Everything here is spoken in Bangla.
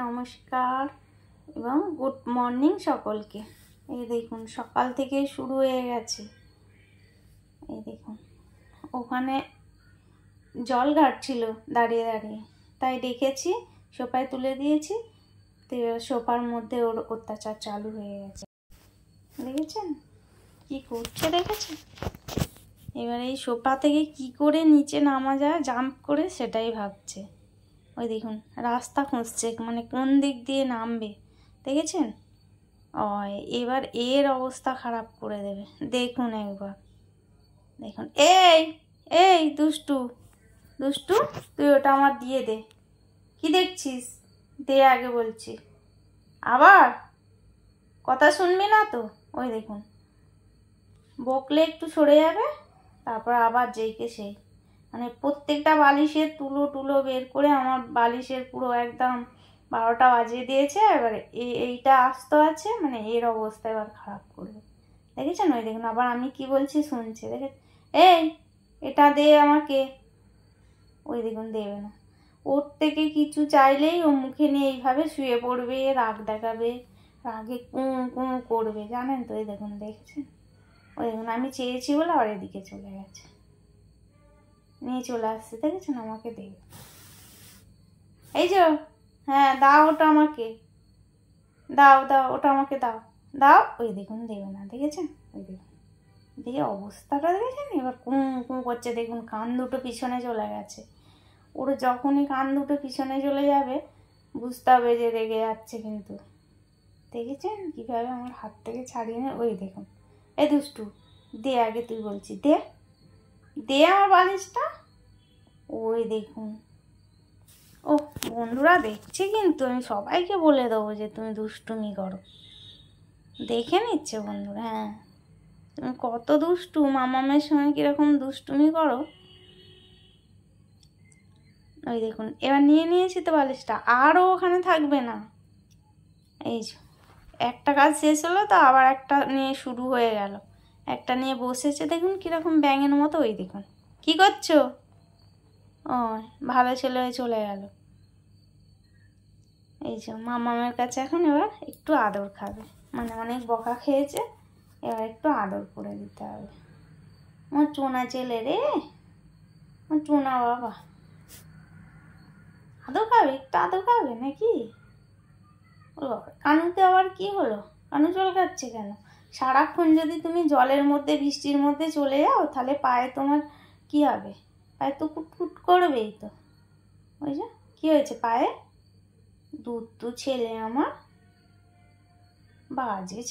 নমস্কার এবং গুড মর্নিং সকলকে এই দেখুন সকাল থেকে শুরু হয়ে গেছে এই দেখুন ওখানে জল ঘাটছিল দাঁড়িয়ে দাঁড়িয়ে তাই দেখেছি সোফায় তুলে দিয়েছি সোফার মধ্যে ওর অত্যাচার চালু হয়ে গেছে দেখেছেন কি করছে দেখেছেন এবার এই সোফা থেকে কি করে নিচে নামা যায় জাম্প করে সেটাই ভাবছে ওই দেখুন রাস্তা খুঁজছে মানে কোন দিক দিয়ে নামবে দেখেছেন ও এবার এর অবস্থা খারাপ করে দেবে দেখুন একবার দেখুন এই এই দুষ্টু দুষ্টু তুই ওটা আমার দিয়ে দে কি দেখছিস দে আগে বলছি আবার কথা শুনবে না তো ওই দেখুন বকলে একটু সরে যাবে তারপর আবার যেইকে সেই মানে প্রত্যেকটা বালিশের তুলো টুলো বের করে আমার বালিশের পুরো একদম বারোটা বাজিয়ে দিয়েছে এবারে এইটা আস্ত আছে মানে এর অবস্থা এবার খারাপ করবে দেখেছেন ওই দেখুন আবার আমি কি বলছি শুনছে দেখে এই এটা দে আমাকে ওই দেখুন দেবে না ওর থেকে কিছু চাইলেই ও মুখে নিয়ে এইভাবে শুয়ে পড়বে রাগ দেখাবে রাগে কুঁ কুঁ করবে জানেন তো ওই দেখুন দেখেছেন ওই দেখুন আমি চেয়েছি বলে আর এদিকে চলে গেছে নিয়ে চলে আসছে দেখেছেন আমাকে দেখে এই যে হ্যাঁ দাও ওটা আমাকে দাও দাও ওটা আমাকে দাও দাও ওই দেখুন দেবে না দেখেছেন ওই দেখুন দিয়ে অবস্থাটা দেখেছেন এবার কুঁ কুঁ করছে দেখুন কান দুটো পিছনে চলে গেছে ওর যখনই কান দুটো পিছনে চলে যাবে বুঝতে হবে যে রেগে যাচ্ছে কিন্তু দেখেছেন কীভাবে আমার হাত থেকে ছাড়িয়ে নেয় ওই দেখুন এ দুষ্টু দে আগে তুই বলছি দে দে আমার বালিশটা ওই দেখুন ও বন্ধুরা দেখছে কিন্তু আমি সবাইকে বলে দেবো যে তুমি দুষ্টুমি করো দেখে নিচ্ছে বন্ধুরা হ্যাঁ তুমি কত দুষ্টু মামামের সঙ্গে কীরকম দুষ্টুমি করো ওই দেখুন এবার নিয়ে নিয়েছি তো বালিশটা আরও ওখানে থাকবে না এই একটা কাজ শেষ হলো তো আবার একটা নিয়ে শুরু হয়ে গেল একটা নিয়ে বসেছে দেখুন কীরকম ব্যাঙের মতো ওই দেখুন কি করছো ও ভালো ছেলে হয়ে চলে গেল এই যে মামামের কাছে এখন এবার একটু আদর খাবে মানে অনেক বকা খেয়েছে এবার একটু আদর করে দিতে হবে আমার চোনা ছেলে রে আমার চোনা বাবা আদর খাবে একটু আদর খাবে নাকি ও কানুতে আবার কি হলো কানু জল খাচ্ছে কেন সারাক্ষণ যদি তুমি জলের মধ্যে বৃষ্টির মধ্যে চলে যাও তাহলে পায়ে তোমার কি হবে পায়ে তো কুটকুট করবেই তো ওই যে কী হয়েছে পায়ে দুধ তো ছেলে আমার বাজে ছেলে